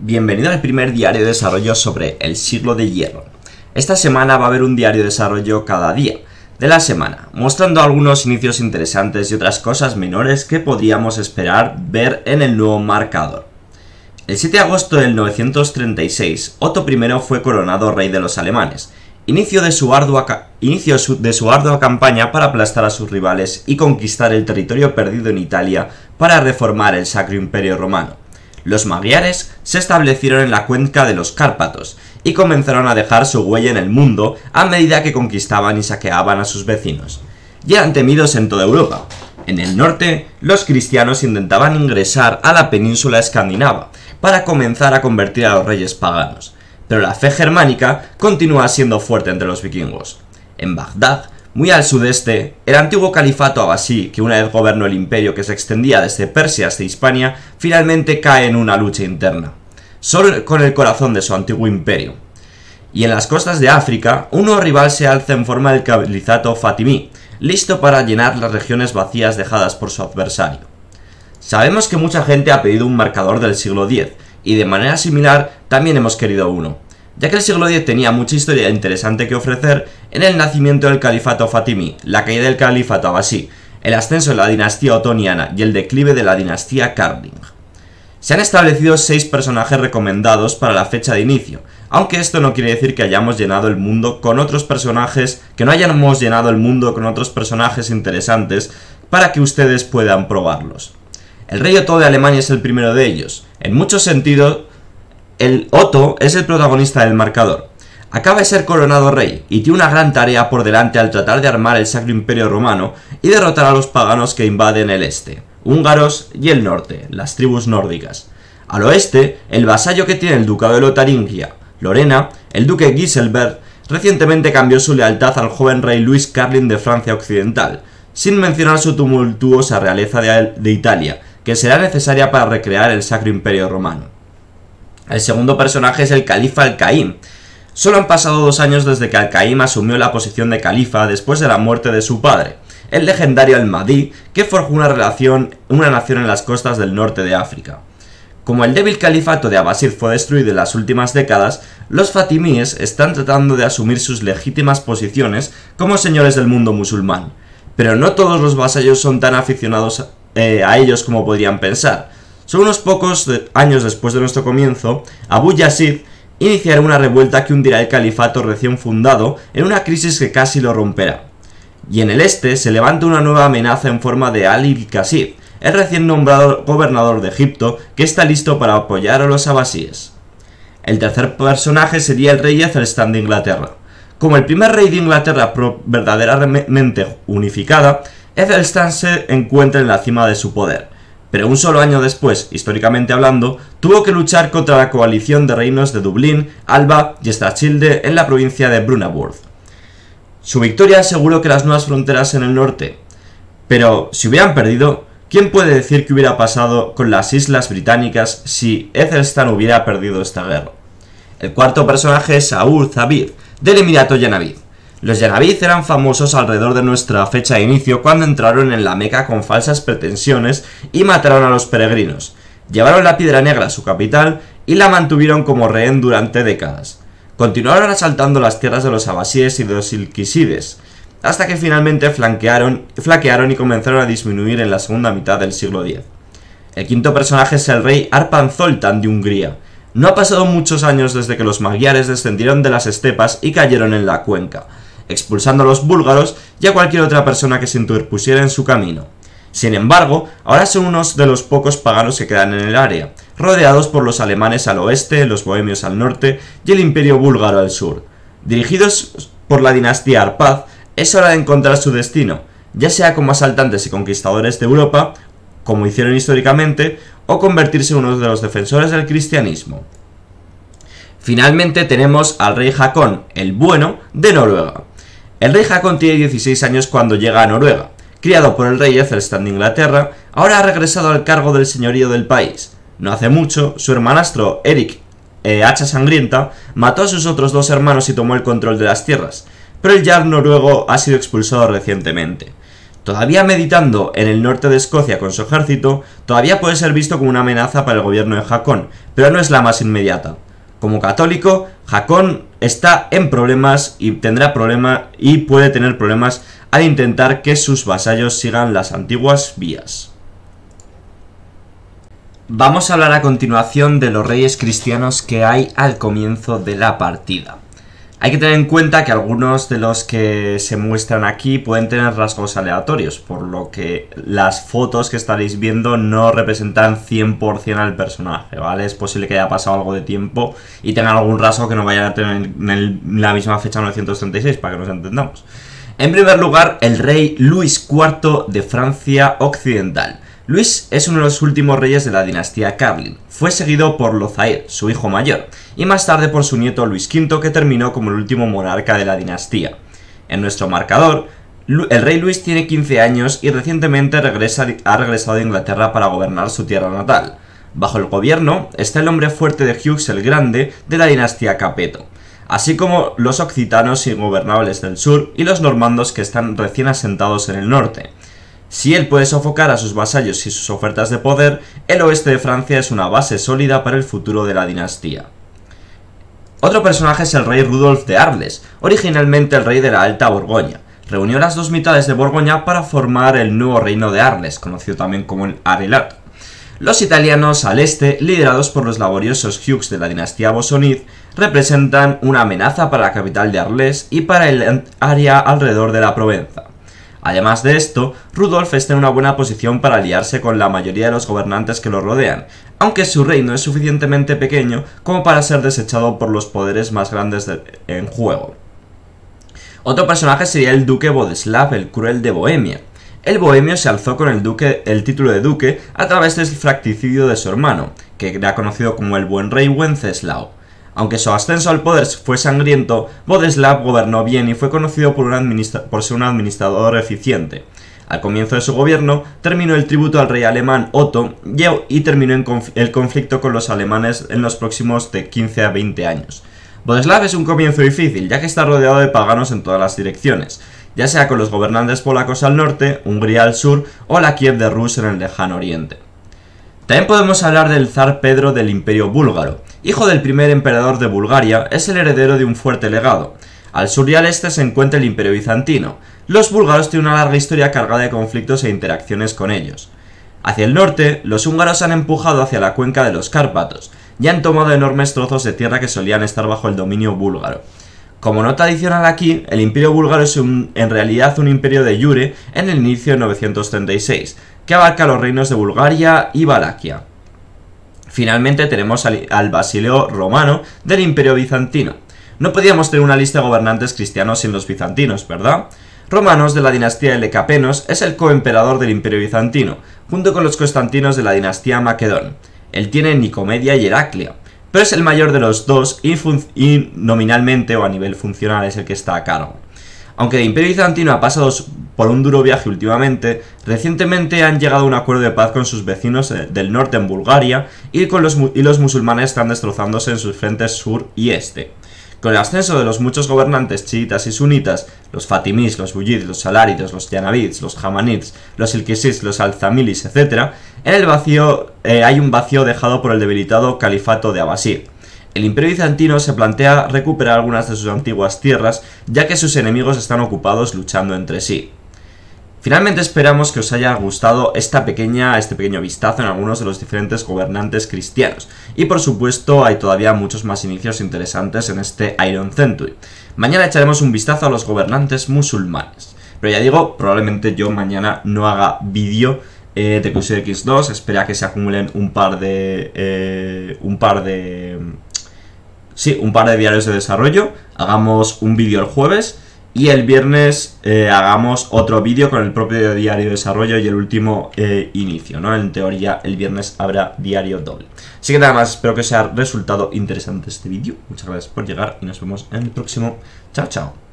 Bienvenido al primer diario de desarrollo sobre el siglo de hierro. Esta semana va a haber un diario de desarrollo cada día de la semana, mostrando algunos inicios interesantes y otras cosas menores que podríamos esperar ver en el nuevo marcador. El 7 de agosto del 936, Otto I fue coronado rey de los alemanes, inicio de su ardua, inicio de su ardua campaña para aplastar a sus rivales y conquistar el territorio perdido en Italia para reformar el Sacro Imperio Romano. Los magiares se establecieron en la cuenca de los Cárpatos y comenzaron a dejar su huella en el mundo a medida que conquistaban y saqueaban a sus vecinos. Y eran temidos en toda Europa. En el norte, los cristianos intentaban ingresar a la península escandinava para comenzar a convertir a los reyes paganos, pero la fe germánica continúa siendo fuerte entre los vikingos. En Bagdad, muy al sudeste, el antiguo califato abasí, que una vez gobernó el imperio que se extendía desde Persia hasta Hispania, finalmente cae en una lucha interna, solo con el corazón de su antiguo imperio. Y en las costas de África, un nuevo rival se alza en forma del califato fatimí, listo para llenar las regiones vacías dejadas por su adversario. Sabemos que mucha gente ha pedido un marcador del siglo X, y de manera similar también hemos querido uno, ya que el siglo X tenía mucha historia interesante que ofrecer en el nacimiento del califato fatimí, la caída del califato abasí, el ascenso de la dinastía otoniana y el declive de la dinastía Karding. Se han establecido seis personajes recomendados para la fecha de inicio, aunque esto no quiere decir que hayamos llenado el mundo con otros personajes, que no hayamos llenado el mundo con otros personajes interesantes para que ustedes puedan probarlos. El rey Otto de Alemania es el primero de ellos. En muchos sentidos, el Otto es el protagonista del marcador acaba de ser coronado rey y tiene una gran tarea por delante al tratar de armar el Sacro Imperio Romano y derrotar a los paganos que invaden el este, húngaros y el norte, las tribus nórdicas. Al oeste, el vasallo que tiene el ducado de Lotaringia, Lorena, el duque Giselbert, recientemente cambió su lealtad al joven rey Luis Carlin de Francia Occidental, sin mencionar su tumultuosa realeza de, Italia, que será necesaria para recrear el Sacro Imperio Romano. El segundo personaje es el califa al Solo han pasado dos años desde que Al-Qaim asumió la posición de califa después de la muerte de su padre, el legendario Al-Mahdi, que forjó una relación, una nación en las costas del norte de África. Como el débil califato de Abbasid fue destruido en las últimas décadas, los fatimíes están tratando de asumir sus legítimas posiciones como señores del mundo musulmán. Pero no todos los vasallos son tan aficionados eh, a ellos como podrían pensar. Son unos pocos años después de nuestro comienzo, Abu Yasid, Iniciar una revuelta que hundirá el califato recién fundado en una crisis que casi lo romperá. Y en el este se levanta una nueva amenaza en forma de Ali Bikasif, el recién nombrado gobernador de Egipto que está listo para apoyar a los abasíes. El tercer personaje sería el rey Ethelstan de Inglaterra. Como el primer rey de Inglaterra verdaderamente unificada, Ethelstan se encuentra en la cima de su poder, pero un solo año después, históricamente hablando, tuvo que luchar contra la coalición de reinos de Dublín, Alba y Strachilde en la provincia de brunaworth Su victoria aseguró que las nuevas fronteras en el norte, pero si hubieran perdido, ¿quién puede decir qué hubiera pasado con las islas británicas si Ethelstan hubiera perdido esta guerra? El cuarto personaje es Saúl Zabir, del Emirato Yanavid. Los yarabíes eran famosos alrededor de nuestra fecha de inicio cuando entraron en la Meca con falsas pretensiones y mataron a los peregrinos. Llevaron la piedra negra a su capital y la mantuvieron como rehén durante décadas. Continuaron asaltando las tierras de los abasíes y de los ilquisides, hasta que finalmente flanquearon, flaquearon y comenzaron a disminuir en la segunda mitad del siglo X. El quinto personaje es el rey Arpanzoltan Zoltán de Hungría. No ha pasado muchos años desde que los magiares descendieron de las estepas y cayeron en la cuenca expulsando a los búlgaros y a cualquier otra persona que se interpusiera en su camino. Sin embargo, ahora son unos de los pocos paganos que quedan en el área, rodeados por los alemanes al oeste, los bohemios al norte y el imperio búlgaro al sur. Dirigidos por la dinastía Arpad, es hora de encontrar su destino, ya sea como asaltantes y conquistadores de Europa, como hicieron históricamente, o convertirse en uno de los defensores del cristianismo. Finalmente tenemos al rey Hakon, el bueno, de Noruega. El rey Hakon tiene 16 años cuando llega a Noruega. Criado por el rey Ethelstan de Inglaterra, ahora ha regresado al cargo del señorío del país. No hace mucho, su hermanastro Eric eh, Hacha Sangrienta mató a sus otros dos hermanos y tomó el control de las tierras, pero el jarl noruego ha sido expulsado recientemente. Todavía meditando en el norte de Escocia con su ejército, todavía puede ser visto como una amenaza para el gobierno de Hakon, pero no es la más inmediata como católico, Jacón está en problemas y tendrá problemas y puede tener problemas al intentar que sus vasallos sigan las antiguas vías. Vamos a hablar a continuación de los reyes cristianos que hay al comienzo de la partida. Hay que tener en cuenta que algunos de los que se muestran aquí pueden tener rasgos aleatorios, por lo que las fotos que estaréis viendo no representan 100% al personaje, ¿vale? Es posible que haya pasado algo de tiempo y tenga algún rasgo que no vayan a tener en, la misma fecha 936, para que nos entendamos. En primer lugar, el rey Luis IV de Francia Occidental. Luis es uno de los últimos reyes de la dinastía Carlin. Fue seguido por Lozair, su hijo mayor, y más tarde por su nieto Luis V, que terminó como el último monarca de la dinastía. En nuestro marcador, el rey Luis tiene 15 años y recientemente ha regresado a Inglaterra para gobernar su tierra natal. Bajo el gobierno está el hombre fuerte de Hughes el Grande de la dinastía Capeto, así como los occitanos ingobernables del sur y los normandos que están recién asentados en el norte. Si él puede sofocar a sus vasallos y sus ofertas de poder, el oeste de Francia es una base sólida para el futuro de la dinastía. Otro personaje es el rey Rudolf de Arles, originalmente el rey de la Alta Borgoña. Reunió las dos mitades de Borgoña para formar el nuevo reino de Arles, conocido también como el Arelat. Los italianos al este, liderados por los laboriosos Hughes de la dinastía Bosonid, representan una amenaza para la capital de Arles y para el área alrededor de la Provenza. Además de esto, Rudolf está en una buena posición para aliarse con la mayoría de los gobernantes que lo rodean, aunque su reino es suficientemente pequeño como para ser desechado por los poderes más grandes en juego. Otro personaje sería el duque Bodeslav el Cruel de Bohemia. El bohemio se alzó con el, duque, el título de duque a través del fracticidio de su hermano, que era conocido como el Buen Rey Wenceslao. Aunque su ascenso al poder fue sangriento, Bodeslav gobernó bien y fue conocido por, ser un administrador eficiente. Al comienzo de su gobierno, terminó el tributo al rey alemán Otto y terminó el conflicto con los alemanes en los próximos de 15 a 20 años. Bodeslav es un comienzo difícil, ya que está rodeado de paganos en todas las direcciones, ya sea con los gobernantes polacos al norte, Hungría al sur o la Kiev de Rus en el lejano oriente. También podemos hablar del zar Pedro del Imperio Búlgaro, hijo del primer emperador de Bulgaria, es el heredero de un fuerte legado. Al sur y al este se encuentra el Imperio Bizantino. Los búlgaros tienen una larga historia cargada de conflictos e interacciones con ellos. Hacia el norte, los húngaros han empujado hacia la cuenca de los Cárpatos y han tomado enormes trozos de tierra que solían estar bajo el dominio búlgaro. Como nota adicional aquí, el imperio búlgaro es en realidad un imperio de Yure en el inicio de 936, que abarca los reinos de Bulgaria y Valaquia. Finalmente tenemos al, Basileo romano del Imperio bizantino. No podíamos tener una lista de gobernantes cristianos sin los bizantinos, ¿verdad? Romanos de la dinastía de Lecapenos es el coemperador del Imperio bizantino, junto con los constantinos de la dinastía Macedón. Él tiene Nicomedia y Heraclea, pero es el mayor de los dos y, y nominalmente o a nivel funcional es el que está a cargo. Aunque el Imperio Bizantino ha pasado por un duro viaje últimamente, recientemente han llegado a un acuerdo de paz con sus vecinos eh, del norte en Bulgaria y, con los, los musulmanes están destrozándose en sus frentes sur y este. Con el ascenso de los muchos gobernantes chiitas y sunitas, los fatimís, los buyids, los saláridos, los yanavids, los jamanids, los ilkisís, los alzamilis, etc., en el vacío eh, hay un vacío dejado por el debilitado califato de Abasir el Imperio Bizantino se plantea recuperar algunas de sus antiguas tierras, ya que sus enemigos están ocupados luchando entre sí. Finalmente esperamos que os haya gustado esta pequeña, este pequeño vistazo en algunos de los diferentes gobernantes cristianos. Y por supuesto hay todavía muchos más inicios interesantes en este Iron Century. Mañana echaremos un vistazo a los gobernantes musulmanes. Pero ya digo, probablemente yo mañana no haga vídeo eh, de Crusader 2. Espera que se acumulen un par de... Eh, un par de sí, un par de diarios de desarrollo, hagamos un vídeo el jueves y el viernes eh, hagamos otro vídeo con el propio diario de desarrollo y el último eh, inicio, ¿no? En teoría el viernes habrá diario doble. Así que nada más, espero que os haya resultado interesante este vídeo. Muchas gracias por llegar y nos vemos en el próximo. Chao, chao.